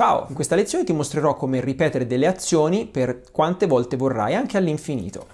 Ciao, in questa lezione ti mostrerò come ripetere delle azioni per quante volte vorrai, anche all'infinito.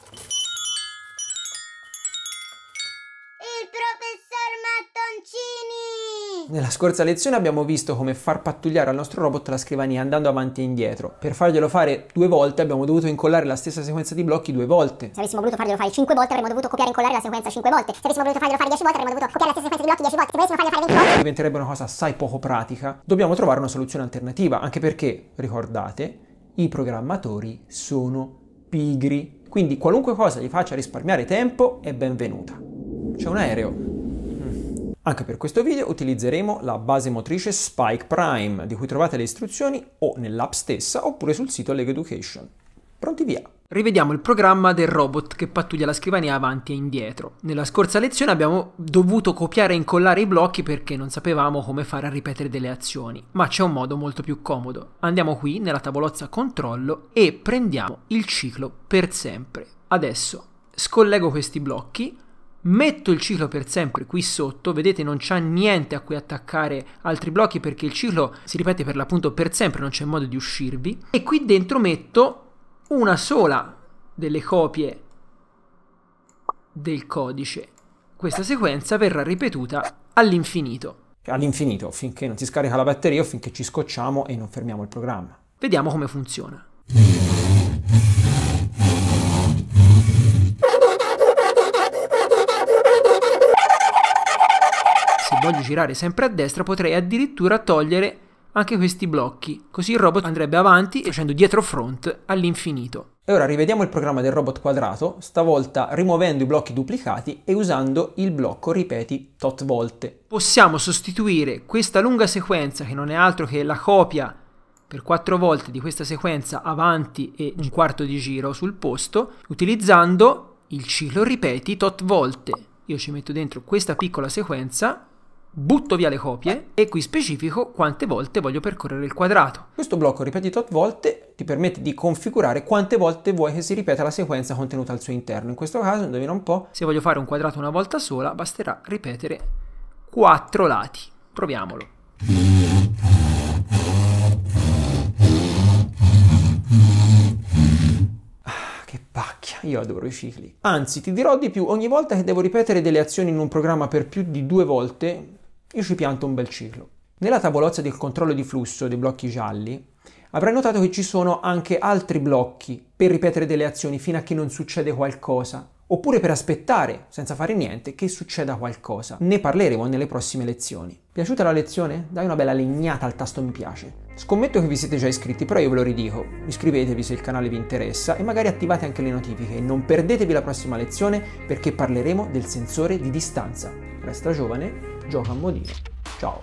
Nella scorsa lezione abbiamo visto come far pattugliare al nostro robot la scrivania andando avanti e indietro. Per farglielo fare due volte abbiamo dovuto incollare la stessa sequenza di blocchi due volte. Se avessimo voluto farglielo fare cinque volte avremmo dovuto copiare e incollare la sequenza cinque volte. Se avessimo voluto farglielo fare dieci volte avremmo dovuto copiare la stessa sequenza di blocchi dieci volte. Se avessimo voluto farglielo fare 20 volte diventerebbe una cosa assai poco pratica. Dobbiamo trovare una soluzione alternativa, anche perché, ricordate, i programmatori sono pigri. Quindi qualunque cosa gli faccia risparmiare tempo è benvenuta. C'è un aereo, anche per questo video utilizzeremo la base motrice Spike Prime, di cui trovate le istruzioni o nell'app stessa oppure sul sito Lego Education. Pronti via! Rivediamo il programma del robot che pattuglia la scrivania avanti e indietro. Nella scorsa lezione abbiamo dovuto copiare e incollare i blocchi perché non sapevamo come fare a ripetere delle azioni, ma c'è un modo molto più comodo. Andiamo qui nella tavolozza controllo e prendiamo il ciclo per sempre. Adesso scollego questi blocchi metto il ciclo per sempre qui sotto, vedete non c'è niente a cui attaccare altri blocchi perché il ciclo si ripete per l'appunto per sempre, non c'è modo di uscirvi, e qui dentro metto una sola delle copie del codice. Questa sequenza verrà ripetuta all'infinito. All'infinito, finché non si scarica la batteria o finché ci scocciamo e non fermiamo il programma. Vediamo come funziona. voglio girare sempre a destra, potrei addirittura togliere anche questi blocchi, così il robot andrebbe avanti e facendo dietro front all'infinito. E ora rivediamo il programma del robot quadrato, stavolta rimuovendo i blocchi duplicati e usando il blocco ripeti tot volte. Possiamo sostituire questa lunga sequenza, che non è altro che la copia per 4 volte di questa sequenza avanti e un quarto di giro sul posto, utilizzando il ciclo ripeti tot volte. Io ci metto dentro questa piccola sequenza butto via le copie e qui specifico quante volte voglio percorrere il quadrato. Questo blocco ripetuto a volte ti permette di configurare quante volte vuoi che si ripeta la sequenza contenuta al suo interno. In questo caso, indovina un po', se voglio fare un quadrato una volta sola, basterà ripetere quattro lati. Proviamolo. Ah, pacchia, io adoro i cicli. Anzi, ti dirò di più, ogni volta che devo ripetere delle azioni in un programma per più di due volte, io ci pianto un bel ciclo. Nella tavolozza del controllo di flusso dei blocchi gialli avrai notato che ci sono anche altri blocchi per ripetere delle azioni fino a che non succede qualcosa, oppure per aspettare, senza fare niente, che succeda qualcosa. Ne parleremo nelle prossime lezioni. Piaciuta la lezione? Dai una bella legnata al tasto mi piace. Scommetto che vi siete già iscritti, però io ve lo ridico. Iscrivetevi se il canale vi interessa e magari attivate anche le notifiche non perdetevi la prossima lezione perché parleremo del sensore di distanza. Resta giovane Gioia Modena，ciao。